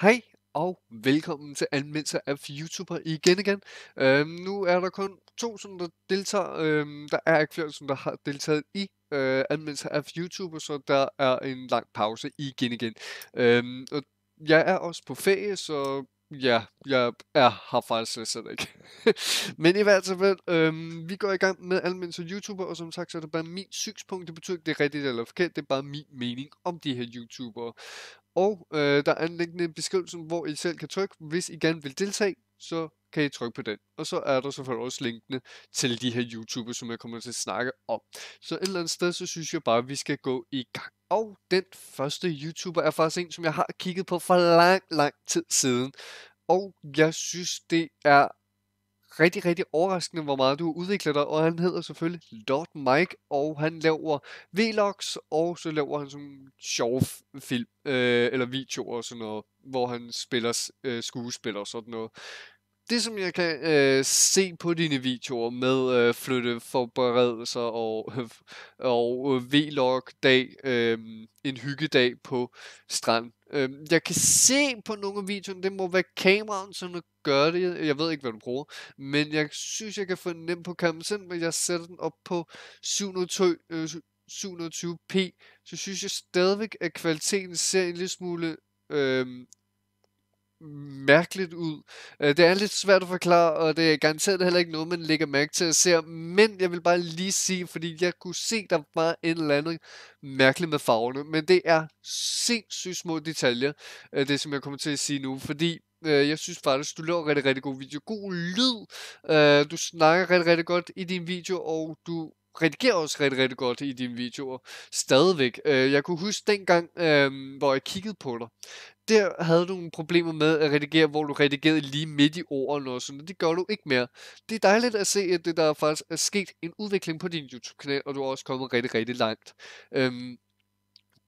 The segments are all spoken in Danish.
Hej og velkommen til anmeldelser af YouTuber igen igen. Øhm, nu er der kun to, som der deltager. Øhm, der er ikke flere, som der har deltaget i øh, anmeldelser af YouTuber, så der er en lang pause igen igen. Øhm, og jeg er også på ferie, så ja, jeg er, har faktisk slet, slet ikke. Men i hvert fald, øhm, vi går i gang med anmeldelser af YouTuber, og som sagt, så er det bare min synspunkt. Det betyder ikke, det er rigtigt eller forkert, det er bare min mening om de her YouTubere. Og øh, der er link i beskrivelse, hvor I selv kan trykke. Hvis I gerne vil deltage, så kan I trykke på den. Og så er der selvfølgelig også linkene til de her YouTuber, som jeg kommer til at snakke om. Så et eller andet sted, så synes jeg bare, at vi skal gå i gang. Og den første YouTuber er faktisk en, som jeg har kigget på for lang, lang tid siden. Og jeg synes, det er rigtig, rigtig overraskende, hvor meget du udvikler dig, og han hedder selvfølgelig Lord Mike, og han laver vlogs, og så laver han sådan sjove film, øh, eller videoer og sådan noget, hvor han spiller øh, skuespiller og sådan noget det, som jeg kan øh, se på dine videoer med øh, flytteforberedelser og, øh, og øh, vlog-dag, øh, en hyggedag på strand. Øh, jeg kan se på nogle af videoerne, det må være kameraen, som gør det. Jeg ved ikke, hvad du bruger, men jeg synes, jeg kan nemt på kameraet, Sim, jeg sætter den op på 720, øh, 720p, så synes jeg stadigvæk, at kvaliteten ser en lille smule øh, mærkeligt ud. Øh, det er lidt svært at forklare, og det er garanteret heller ikke noget, man lægger mærke til at se, men jeg vil bare lige sige, fordi jeg kunne se, der var en eller anden mærkeligt med farverne, men det er sindssygt små detaljer, øh, det som jeg kommer til at sige nu, fordi Øh, jeg synes faktisk, du laver rigtig, rigtig god video. God lyd. Øh, du snakker rigtig, rigtig godt i din video, og du redigerer også rigtig, rigtig godt i dine videoer. Stadigvæk. Øh, jeg kunne huske dengang, øh, hvor jeg kiggede på dig. Der havde du nogle problemer med at redigere, hvor du redigerede lige midt i ordene og sådan Det gør du ikke mere. Det er dejligt at se, at det der faktisk er sket en udvikling på din YouTube-kanal, og du er også kommet rigtig, rigtig langt. Øh,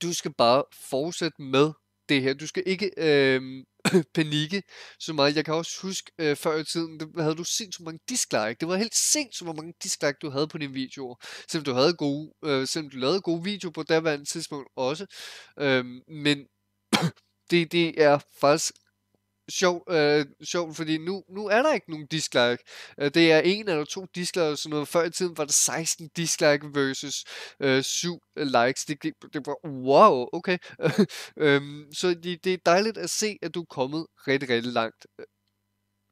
du skal bare fortsætte med det her. Du skal ikke øh, panikke så meget. Jeg kan også huske, øh, før i tiden, havde du sindssygt mange dislike. Det var helt sindssygt, hvor mange dislike du havde på dine videoer. Selvom du, havde gode, øh, selvom du lavede gode videoer på daværende tidspunkt også. Øh, men det, det er faktisk sjov, øh, sjov, fordi nu, nu er der ikke nogen dislike. Øh, det er en eller to dislike sådan noget. Før i tiden var det 16 dislike versus øh, 7 øh, likes. Det, det, det var, wow, okay. øhm, så det, det er dejligt at se, at du er kommet rigtig, rigtig langt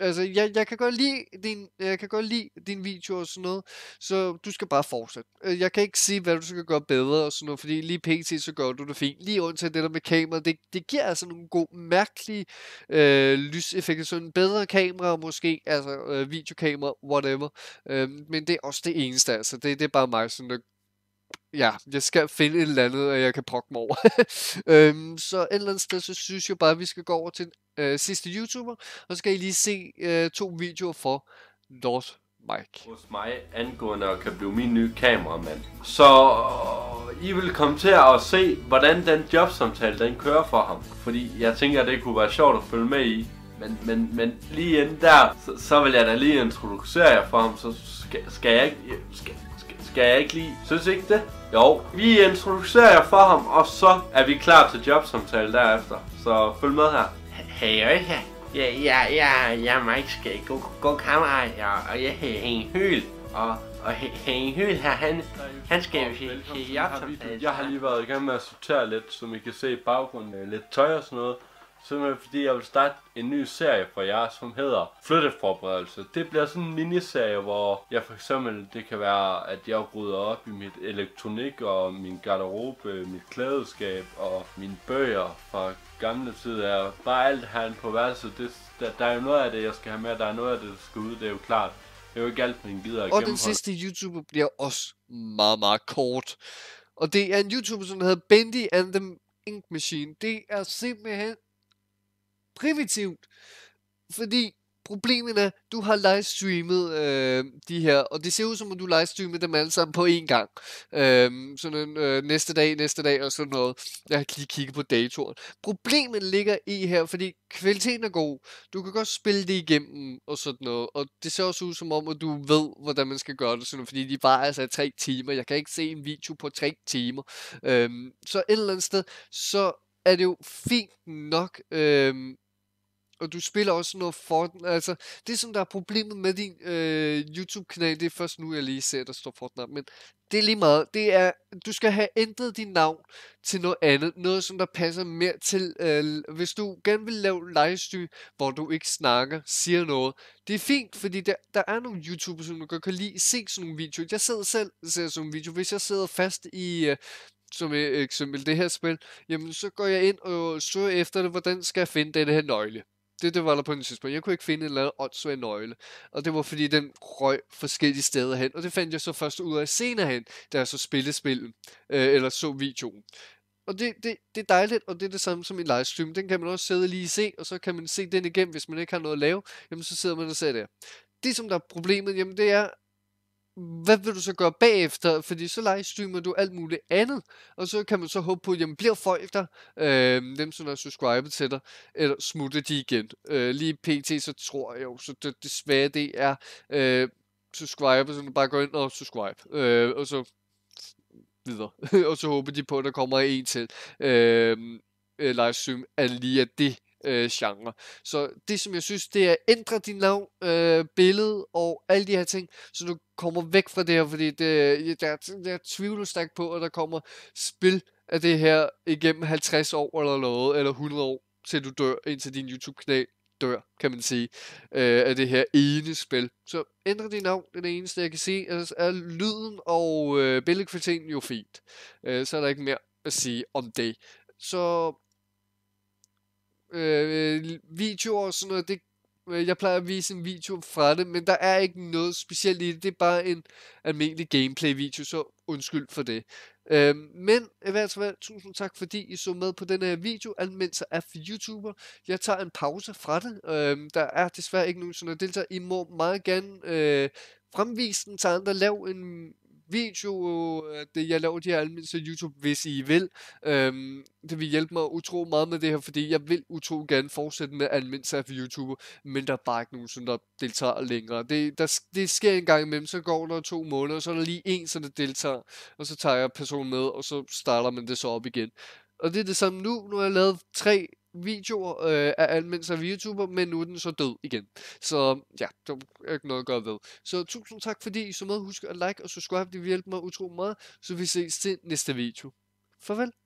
Altså, jeg, jeg, kan godt lide din, jeg kan godt lide din video og sådan noget, så du skal bare fortsætte. Øh, jeg kan ikke sige, hvad du skal gøre bedre og sådan noget, fordi lige pt. så gør du det fint. Lige undtagen det der med kameraet, det, det giver altså nogle gode, mærkelige øh, lyseffekter. Sådan en bedre kamera måske, altså øh, videokamera, whatever. Øh, men det er også det eneste, altså. Det, det er bare mig, sådan, der ja, jeg skal finde et eller andet, og jeg kan brokke mig over. øhm, så et eller andet sted, så synes jeg bare, at vi skal gå over til øh, sidste YouTuber, og så skal I lige se øh, to videoer for Lord Mike. Hos mig angående at kan blive min nye kameramand. Så øh, I vil komme til at se, hvordan den jobsamtale, den kører for ham. Fordi jeg tænker, at det kunne være sjovt at følge med i. Men, men, men lige inden der, så, så vil jeg da lige introducere jer for ham, så skal, skal jeg ikke... Øh, skal, skal jeg ikke lide. Synes I ikke det? Jo. Vi introducerer jer for ham, og så er vi klar til jobsamtale derefter. Så følg med her. Hej, hej. Ja, ja, ja, ja, Mike Skæg, god, god kammerat, og, og jeg hedder Henning Høl, og, og Henning Hyl her, han, han skal jo sige jobsamtale. Jeg har lige været i gang med at sortere lidt, som I kan se i baggrunden, øh, lidt tøj og sådan noget. Simpelthen fordi jeg vil starte en ny serie for jer, som hedder Flytteforberedelse. Det bliver sådan en miniserie, hvor jeg for eksempel, det kan være, at jeg rydder op i mit elektronik og min garderobe, mit klædeskab og mine bøger fra gamle tider. Bare alt herinde på værelset, det, der, der er jo noget af det, jeg skal have med, der er noget af det, der skal ud, det er jo klart. Det er jo ikke alt, man gider at Og den sidste YouTuber bliver også meget, meget kort. Og det er en YouTuber, som hedder Bendy and the Ink Machine. Det er simpelthen primitivt, fordi problemet er, du har livestreamet øh, de her, og det ser ud som om, du livestreamede dem alle sammen på én gang. Øh, sådan øh, næste dag, næste dag og sådan noget. Jeg har lige kigget på datoen. Problemet ligger i her, fordi kvaliteten er god. Du kan godt spille det igennem og sådan noget. Og det ser også ud som om, at du ved, hvordan man skal gøre det. Sådan, noget, fordi de bare altså, er tre timer. Jeg kan ikke se en video på tre timer. Øh, så et eller andet sted, så er det jo fint nok... Øh, og du spiller også noget Fortnite. Altså, det som der er problemet med din øh, YouTube-kanal, det er først nu, jeg lige ser, der står Fortnite, men det er lige meget. Det er, du skal have ændret din navn til noget andet. Noget, som der passer mere til. Øh, hvis du gerne vil lave livestream, hvor du ikke snakker, siger noget. Det er fint, fordi der, der er nogle YouTubers, som du godt kan lide se sådan nogle videoer. Jeg sidder selv og ser sådan nogle videoer. Hvis jeg sidder fast i... Øh, som øh, eksempel det her spil, jamen så går jeg ind og søger efter det, hvordan skal jeg finde den her nøgle det, det var der på et tidspunkt. Jeg kunne ikke finde en eller anden nøgle. Og det var fordi, den røg forskellige steder hen. Og det fandt jeg så først ud af senere hen, da jeg så spillede spillet. Øh, eller så videoen. Og det, det, det er dejligt, og det er det samme som en livestream. Den kan man også sidde og lige se, og så kan man se den igen, hvis man ikke har noget at lave. Jamen, så sidder man og ser det. Det, som der er problemet, jamen det er, hvad vil du så gøre bagefter? Fordi så livestreamer du alt muligt andet, og så kan man så håbe på, at jamen, bliver folk der, øh, dem som er subscribet til dig, eller smutter de igen. Øh, lige pt, så tror jeg jo, så det, desværre det er øh, subscribe, så bare gå ind og subscribe, øh, og så videre. og så håber de på, at der kommer en til øh, øh livestream at lige af det øh, genre. Så det, som jeg synes, det er, ændre din navn, øh, billede og alle de her ting, så du kommer væk fra det her, fordi det, der, der, er tvivler stærkt på, at der kommer spil af det her igennem 50 år eller noget, eller 100 år, til du dør, indtil din YouTube-kanal dør, kan man sige, øh, af det her ene spil. Så ændre din navn, det er det eneste, jeg kan sige. Ellers er lyden og øh, billedkvaliteten jo fint. Øh, så er der ikke mere at sige om det. Så øh, videoer og sådan noget, det, øh, jeg plejer at vise en video fra det, men der er ikke noget specielt i det. Det er bare en almindelig gameplay-video, så undskyld for det. Øh, men i hvert fald, tusind tak, fordi I så med på den her video. er for YouTuber. Jeg tager en pause fra det. Øh, der er desværre ikke nogen sådan noget deltager. I må meget gerne øh, fremvis den til andre. Lav en video, øh, det jeg laver de her almindelige YouTube, hvis I vil. Øhm, det vil hjælpe mig utro meget med det her, fordi jeg vil utro gerne fortsætte med almindelige for YouTube, men der er bare ikke nogen, som der deltager længere. Det, der, det sker en gang imellem, så går der to måneder, og så er der lige en, som der deltager, og så tager jeg personen med, og så starter man det så op igen. Og det er det samme nu, nu har jeg lavet tre videoer øh, af anmeldelser af YouTuber, men nu er den så død igen. Så ja, det er ikke noget at gøre ved. Så tusind tak fordi I så med. Husk at like og subscribe, det vil hjælpe mig utrolig meget. Så vi ses til næste video. Farvel.